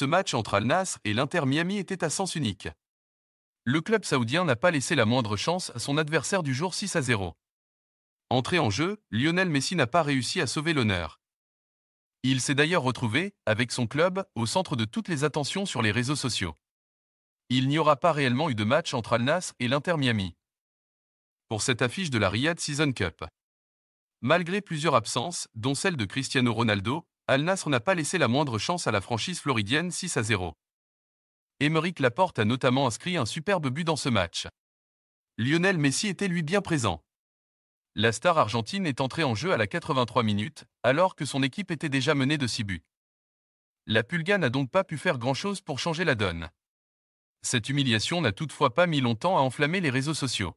Ce match entre Al Nassr et l'Inter Miami était à sens unique. Le club saoudien n'a pas laissé la moindre chance à son adversaire du jour 6 à 0. Entré en jeu, Lionel Messi n'a pas réussi à sauver l'honneur. Il s'est d'ailleurs retrouvé, avec son club, au centre de toutes les attentions sur les réseaux sociaux. Il n'y aura pas réellement eu de match entre Al Nassr et l'Inter Miami. Pour cette affiche de la Riyadh Season Cup. Malgré plusieurs absences, dont celle de Cristiano Ronaldo, Al Nasr n'a pas laissé la moindre chance à la franchise floridienne 6 à 0. Émeric Laporte a notamment inscrit un superbe but dans ce match. Lionel Messi était lui bien présent. La star argentine est entrée en jeu à la 83 minutes, alors que son équipe était déjà menée de 6 buts. La Pulga n'a donc pas pu faire grand-chose pour changer la donne. Cette humiliation n'a toutefois pas mis longtemps à enflammer les réseaux sociaux.